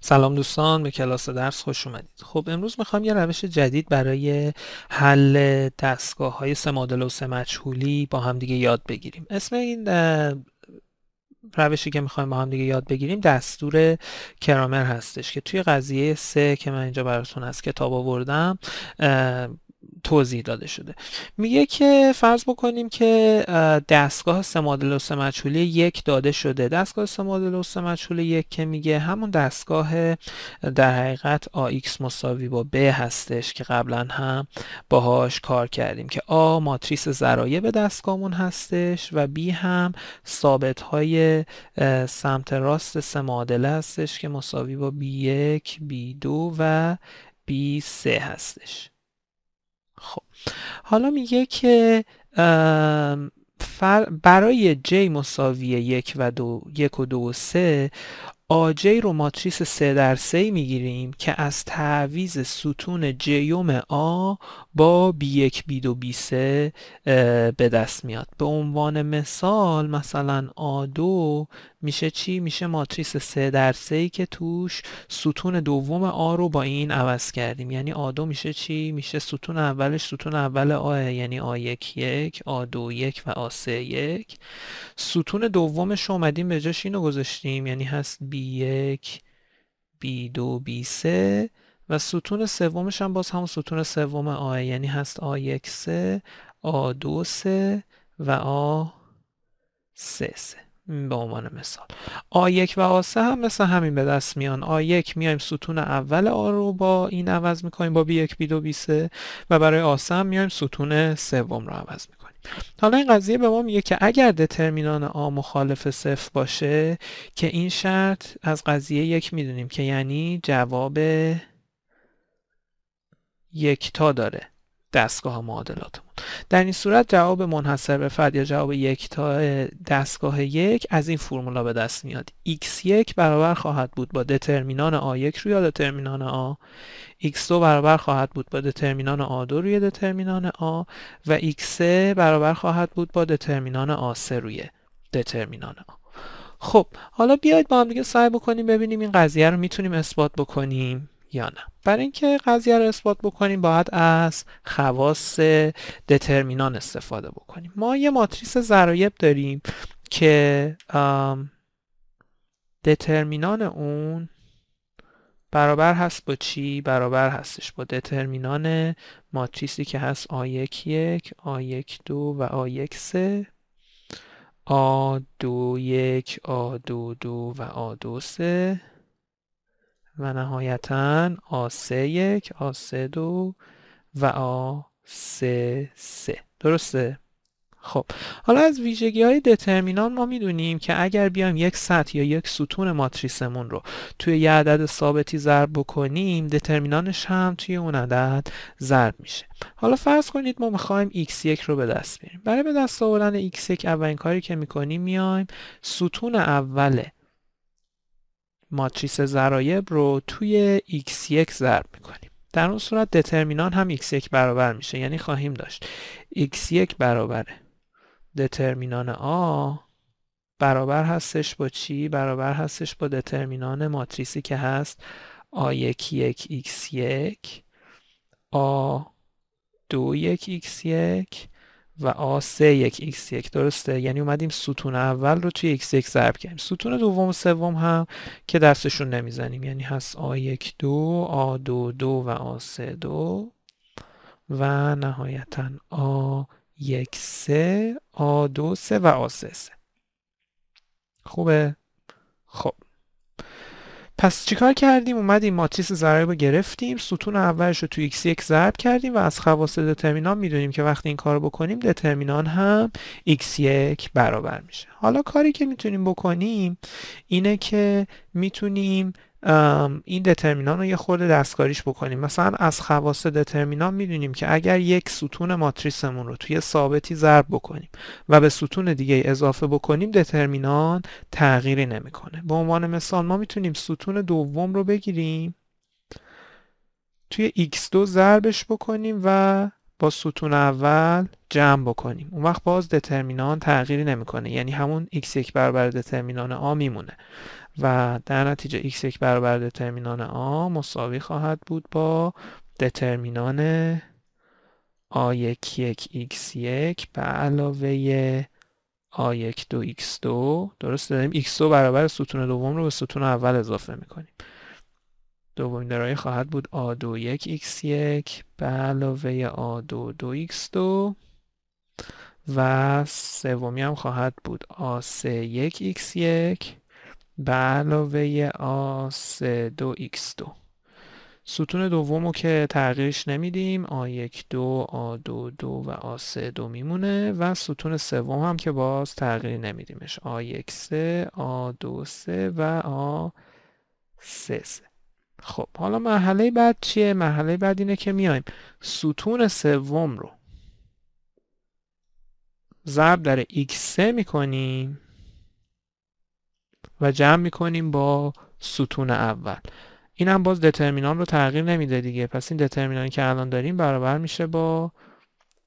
سلام دوستان به کلاس درس خوش اومدید خب امروز میخوام یه روش جدید برای حل دستگاه های سه مدل و سه مجهولی با دیگه یاد بگیریم اسم این روشی که میخوایم با هم دیگه یاد بگیریم دستور کرامر هستش که توی قضیه سه که من اینجا براتون از کتاب آوردم توضیح داده شده میگه که فرض بکنیم که دستگاه سه معادله و سه یک داده شده دستگاه سه معادله و سه یک که میگه همون دستگاه در حقیقت AX مساوی با B هستش که قبلا هم باهاش کار کردیم که A ماتریس زرایه به دستگاهمون هستش و B هم ثابت های سمت راست سه معادله هستش که مساوی با B1 B2 و B3 هستش حالا میگه که برای j مساوی یک و دو یک و دو و سه آجی رو ماتریس 3 در 3 میگیریم که از تعویز ستون جیوم آ با بی یک بی دو بی سه به دست میاد به عنوان مثال مثلا آ دو میشه چی؟ میشه ماتریس 3 در 3 که توش ستون دوم آ رو با این عوض کردیم یعنی آ دو میشه چی؟ میشه ستون اولش ستون اول آ یعنی آ یک یک آ دو یک و آ سه یک ستون دومش اومدیم به جاش اینو گذاشتیم یعنی هست B1 B2 B3 و ستون سومش هم باز همون ستون سوم آ یعنی هست A1 3 A2 3 و A3 3 به عنوان مثال A1 و A3 هم مثل همین به دست میان A1 میایم ستون اول آ رو با این عوض میکنیم با B1 B2 B3 و برای A3 هم میایم ستون سوم رو عوض میکنیم حالا این قضیه به ما میگه که اگر دترمینان آ مخالف صفر باشه که این شرط از قضیه یک میدونیم که یعنی جواب یک تا داره دستگاه معادلاتمون در این صورت جواب منحصر به فرد یا جواب یکتا دستگاه یک از این فرمولا به دست میاد x1 برابر خواهد بود با دترمینان a1 روی دترمینان a x2 برابر خواهد بود با دترمینان a2 روی دترمینان a و x3 برابر خواهد بود با دترمینان a3 روی دترمینان a خب حالا بیایید با هم دیگه سعی بکنیم ببینیم این قضیه رو میتونیم اثبات بکنیم یا نه برای اینکه قضیه رو اثبات بکنیم باید از خواص دترمینان استفاده بکنیم ما یه ماتریس ضرایب داریم که دترمینان اون برابر هست با چی؟ برابر هستش با دترمینان ماتریسی که هست A1 11 a A12 و A1 3 A2 13 a 21 a آ22 و a 23 و نهایتا آ سه یک آ دو و آ سه سه درسته؟ خب حالا از ویژگی های دترمینان ما میدونیم که اگر بیایم یک سطح یا یک ستون ماتریسمون رو توی یه عدد ثابتی ضرب بکنیم دترمینانش هم توی اون عدد ضرب میشه حالا فرض کنید ما میخوایم x1 رو به دست بیاریم برای به دست آوردن x1 اولین کاری که میکنیم میایم ستون اوله ماتریس ضرایب رو توی x1 ضرب میکنیم در اون صورت دترمینان هم x1 برابر میشه یعنی خواهیم داشت x1 برابر دترمینان A برابر هستش با چی؟ برابر هستش با دترمینان ماتریسی که هست A11 x1 A21 x1 و آ 3 1 x 1 درسته یعنی اومدیم ستون اول رو توی x 1 ضرب کردیم ستون دوم و سوم هم که دستشون نمیزنیم یعنی هست آ 1 2 آ 2 2 و آ 3 2 و نهایتا آ 1 3 آ 2 3 و آ 3 3 خوبه خب پس چیکار کردیم اومدیم ماتریس ضرب رو گرفتیم ستون اولش رو تو x1 ضرب کردیم و از خواص دترمینان میدونیم که وقتی این کار بکنیم دترمینان هم x1 برابر میشه حالا کاری که میتونیم بکنیم اینه که میتونیم این دترمینان رو یه خورده دستکاریش بکنیم مثلا از خواص دترمینان میدونیم که اگر یک ستون ماتریسمون رو توی ثابتی ضرب بکنیم و به ستون دیگه اضافه بکنیم دترمینان تغییری نمیکنه به عنوان مثال ما میتونیم ستون دوم رو بگیریم توی x2 ضربش بکنیم و با ستون اول جمع بکنیم اون وقت باز دترمینان تغییری نمیکنه یعنی همون x1 برابر دترمینان آ میمونه و در نتیجه x1 برابر دترمینان A مساوی خواهد بود با دترمینان a11 x1 به علاوه a12 x2 درست داریم x2 برابر ستون دوم رو به ستون اول اضافه میکنیم دومین دارایی خواهد بود A21X1 به علاوه A22X2 و سومی هم خواهد بود a 1 x 1 به علاوه A32X2 ستون دوم رو که تغییرش نمیدیم A12, A22 و a 2 میمونه و ستون سوم هم که باز تغییر نمیدیمش A13, A23 و A33 خب حالا مرحله بعد چیه؟ مرحله بعد اینه که میایم ستون سوم رو ضرب در x3 میکنیم و جمع میکنیم با ستون اول این هم باز دترمینان رو تغییر نمیده دیگه پس این دترمینانی که الان داریم برابر میشه با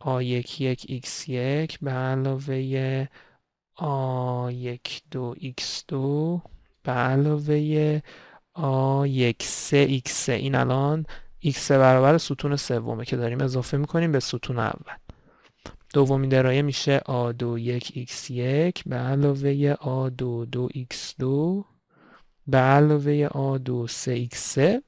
a11 x1 به علاوه a12 x2 به علاوه آ یک x این الان x برابر ستون سومه که داریم اضافه میکنیم به ستون اول دومی درایه میشه آ دو یک x یک به علاوه آ دو دو x دو به علاوه آ دو سه x سه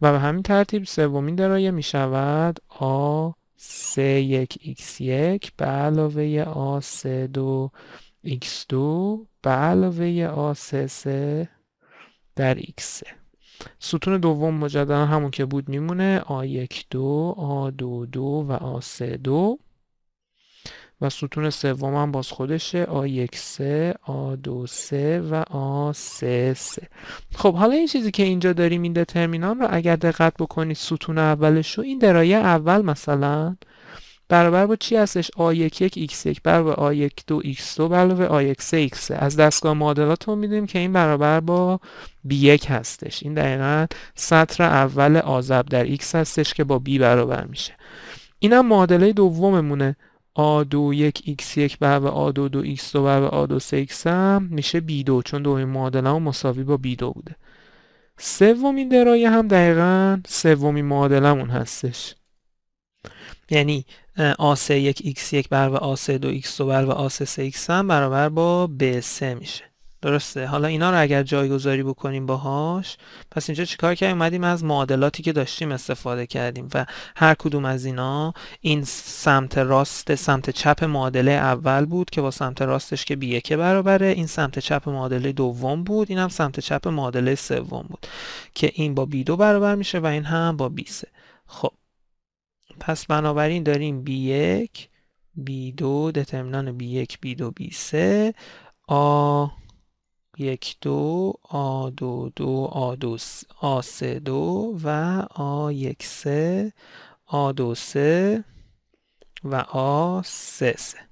و به همین ترتیب سومی درایه میشود آ سه یک x یک به علاوه آ سه دو x دو به علاوه آ سه سه در x ستون دوم مجددا همون که بود میمونه A1 دو A2 و A3 و ستون سوم هم باز خودشه A1 A2 و A3 خب حالا این چیزی که اینجا داریم این دترمینان رو اگر دقت بکنید ستون اولش رو این درایه اول مثلا برابر با چی هستش a11 x1 برابر a12 x2 برابر a13 x از دستگاه رو میدونیم که این برابر با b1 هستش این دقیقا سطر اول آزب در x هستش که با b برابر میشه اینم معادله دوممونه A21 X1 برابر A22 X2 برابر A23 X هم میشه B2 چون دومین معادله هم مساوی با B2 بوده سومین درایه هم دقیقا سومین معادلمون هستش یعنی آسه یک x1 بر و آسه دو x دو بر و آسه سه x هم برابر با b3 میشه درسته حالا اینا رو اگر جایگذاری بکنیم باهاش پس اینجا چیکار کردیم اومدیم از معادلاتی که داشتیم استفاده کردیم و هر کدوم از اینا این سمت راست سمت چپ معادله اول بود که با سمت راستش که بی که برابره این سمت چپ معادله دوم بود این هم سمت چپ معادله سوم بود که این با بی دو برابر میشه و این هم با بی سه خب پس بنابراین داریم B1 B2 دترمینان B1 B2 B3 A1 2 A2 2 A2 A3 2 و A1 3 A2 3 و A3 3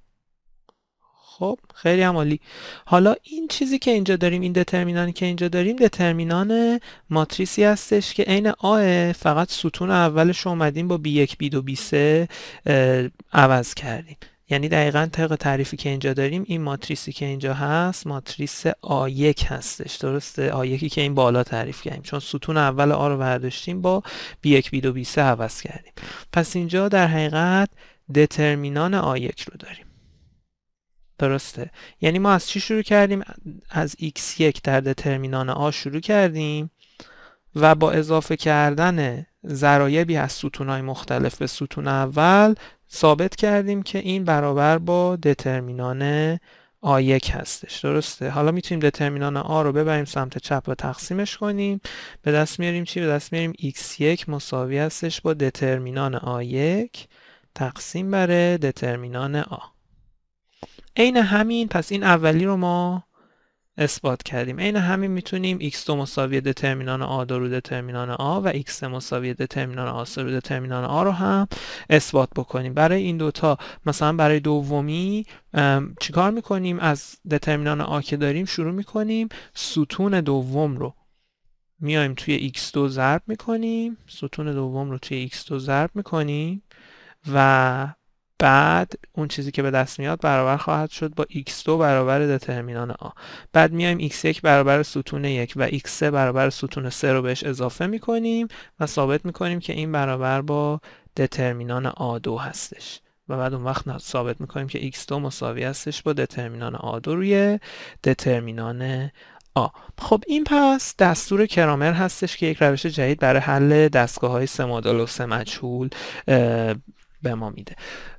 خب خیلی عمالی. عالی حالا این چیزی که اینجا داریم این دترمینانی که اینجا داریم دترمینان ماتریسی هستش که عین آ فقط ستون اولش اومدیم با بی یک بی دو بی سه عوض کردیم یعنی دقیقا طبق تعریفی که اینجا داریم این ماتریسی که اینجا هست ماتریس A1 هستش درسته A1 که این بالا تعریف کردیم چون ستون اول A رو برداشتیم با B1 B2 B3 عوض کردیم پس اینجا در حقیقت دترمینان A1 رو داریم درسته یعنی ما از چی شروع کردیم از x1 در دترمینان A شروع کردیم و با اضافه کردن ضرایبی از ستونهای مختلف به ستون اول ثابت کردیم که این برابر با دترمینان A1 هستش درسته حالا میتونیم دترمینان A رو ببریم سمت چپ و تقسیمش کنیم به دست میاریم چی؟ به دست میاریم x1 مساوی هستش با دترمینان A1 تقسیم بر دترمینان A عین همین پس این اولی رو ما اثبات کردیم عین همین میتونیم x2 مساوی دترمینان آ رو دترمینان آ و x مساوی دترمینان آ رو دترمینان آ رو هم اثبات بکنیم برای این دوتا مثلا برای دومی چیکار میکنیم از دترمینان آ که داریم شروع میکنیم ستون دوم رو میایم توی x2 ضرب میکنیم ستون دوم رو توی x2 ضرب میکنیم و بعد اون چیزی که به دست میاد برابر خواهد شد با x2 برابر دترمینان A بعد میایم x1 برابر ستون 1 و x3 برابر ستون 3 رو بهش اضافه میکنیم و ثابت میکنیم که این برابر با دترمینان a 2 هستش و بعد اون وقت ثابت میکنیم که x2 مساوی هستش با دترمینان a 2 روی دترمینان A خب این پس دستور کرامر هستش که یک روش جدید برای حل دستگاه های سه و سه مجهول به ما میده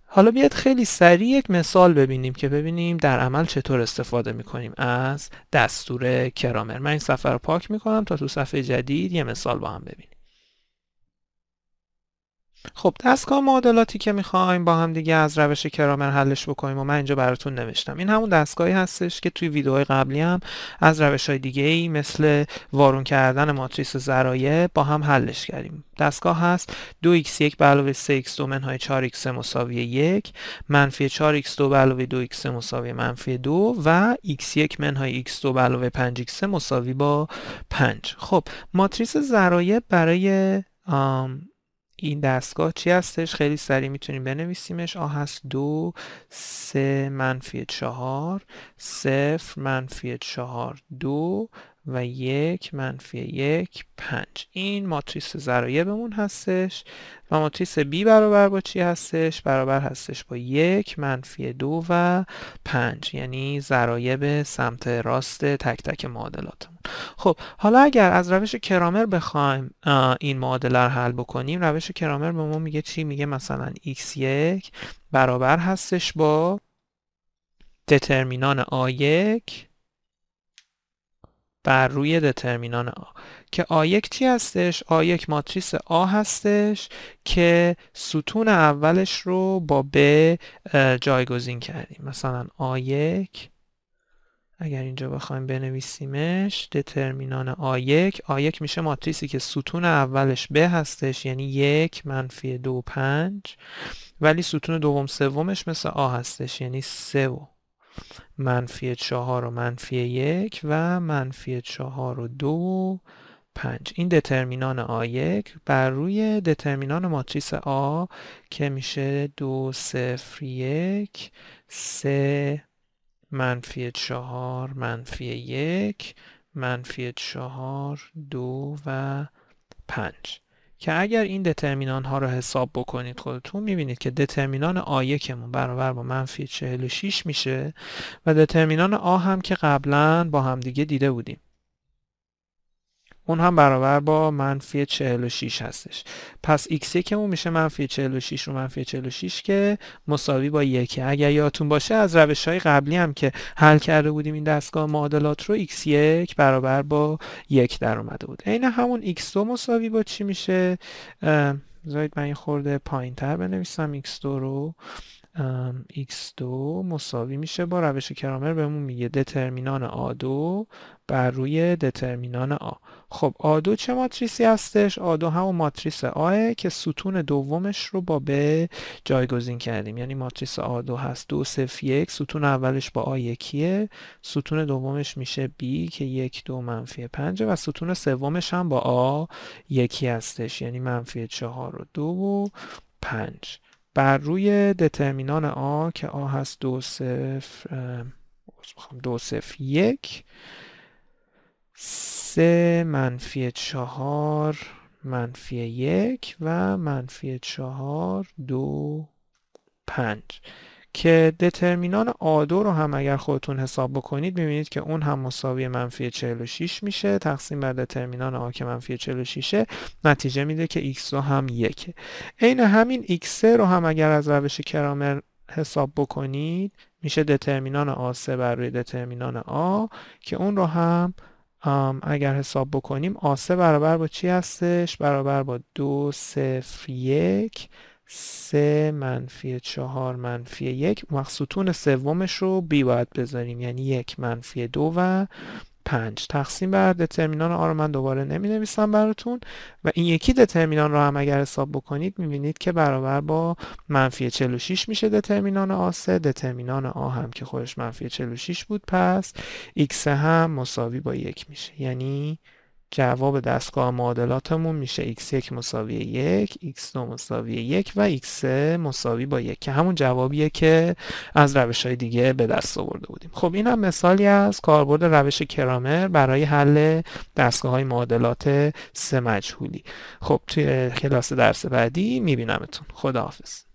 حالا بیاد خیلی سریع یک مثال ببینیم که ببینیم در عمل چطور استفاده میکنیم از دستور کرامر من این صفحه رو پاک میکنم تا تو صفحه جدید یه مثال با هم ببینیم خب دستگاه معادلاتی که میخوایم با هم دیگه از روش کرامر حلش بکنیم و من اینجا براتون نوشتم این همون دستگاهی هستش که توی ویدیوهای قبلی هم از روش های دیگه ای مثل وارون کردن ماتریس زرایه با هم حلش کردیم دستگاه هست 2x1 به علاوه 3x 2 منهای 4x مساوی 1 منفی 4x2 به علاوه 2x مساوی منفی 2 و x1 منهای x2 به علاوه 5x مساوی با 5 خب ماتریس ضرایب برای این دستگاه چی هستش خیلی سریع میتونیم بنویسیمش آ هست دو سه منفی چهار صفر منفی چهار دو و یک منفی یک پنج این ماتریس ضرایبمون هستش و ماتریس B برابر با چی هستش؟ برابر هستش با یک منفی دو و پنج یعنی ضرایب سمت راست تک تک معادلاتمون خب حالا اگر از روش کرامر بخوایم این معادله رو حل بکنیم روش کرامر به ما میگه چی؟ میگه مثلا x1 برابر هستش با دترمینان a یک بر روی دترمینان آ که آیک چی هستش؟ آیک ماتریس آ هستش که ستون اولش رو با ب جایگزین کردیم مثلا آیک اگر اینجا بخوایم بنویسیمش دترمینان آیک آیک میشه ماتریسی که ستون اولش ب هستش یعنی یک منفی دو پنج ولی ستون دوم سومش مثل آ هستش یعنی سه منفی چهار و منفی یک و منفی چهار و دو و پنج این دترمینان آ یک بر روی دترمینان ماتریس آ که میشه دو صفر یک سه منفی چهار منفی یک منفی چهار دو و پنج که اگر این دترمینان ها رو حساب بکنید خودتون میبینید که دترمینان آ یکمون برابر با منفی 46 میشه و دترمینان آ هم که قبلا با همدیگه دیده بودیم اون هم برابر با منفی 46 هستش پس x1 اون میشه منفی 46 رو منفی 46 که مساوی با 1 اگر یادتون باشه از روش های قبلی هم که حل کرده بودیم این دستگاه معادلات رو x1 برابر با یک در اومده بود عین همون x2 مساوی با چی میشه بذارید من این خورده پایین تر بنویسم x2 رو x2 مساوی میشه با روش کرامر بهمون میگه دترمینان A2 بر روی دترمینان A خب A2 چه ماتریسی هستش؟ A2 همون ماتریس A که ستون دومش رو با B جایگزین کردیم یعنی ماتریس A2 هست 2 0 1 ستون اولش با A1 ستون دومش میشه B که 1 2 منفی 5 و ستون سومش هم با A1 هستش یعنی منفی 4 و 2 و 5 بر روی دترمینان آ که آ هست دو صفر دو صفر یک سه منفی چهار منفی یک و منفی چهار دو پنج که دترمینان 2 رو هم اگر خودتون حساب بکنید میبینید که اون هم مساوی منفی 46 میشه تقسیم بر دترمینان آ که منفی 46 نتیجه میده که x رو هم یک عین همین x رو هم اگر از روش کرامر حساب بکنید میشه دترمینان آ 3 بر روی دترمینان آ که اون رو هم اگر حساب بکنیم آ 3 برابر با چی هستش؟ برابر با دو صفر یک سه منفی چهار منفی یک وقت ستون سومش رو بی باید بذاریم یعنی یک منفی دو و پنج تقسیم بر دترمینان آ رو من دوباره نمی نویسم براتون و این یکی دترمینان رو هم اگر حساب بکنید می بینید که برابر با منفی 46 میشه دترمینان آ 3 دترمینان آ هم که خودش منفی 46 بود پس x هم مساوی با یک میشه یعنی جواب دستگاه معادلاتمون میشه x1 مساوی 1 x2 مساوی 1 و x3 مساوی با 1 که همون جوابیه که از روش های دیگه به دست آورده بودیم خب این هم مثالی از کاربرد روش کرامر برای حل دستگاه های معادلات سه مجهولی خب توی کلاس درس بعدی میبینمتون خداحافظ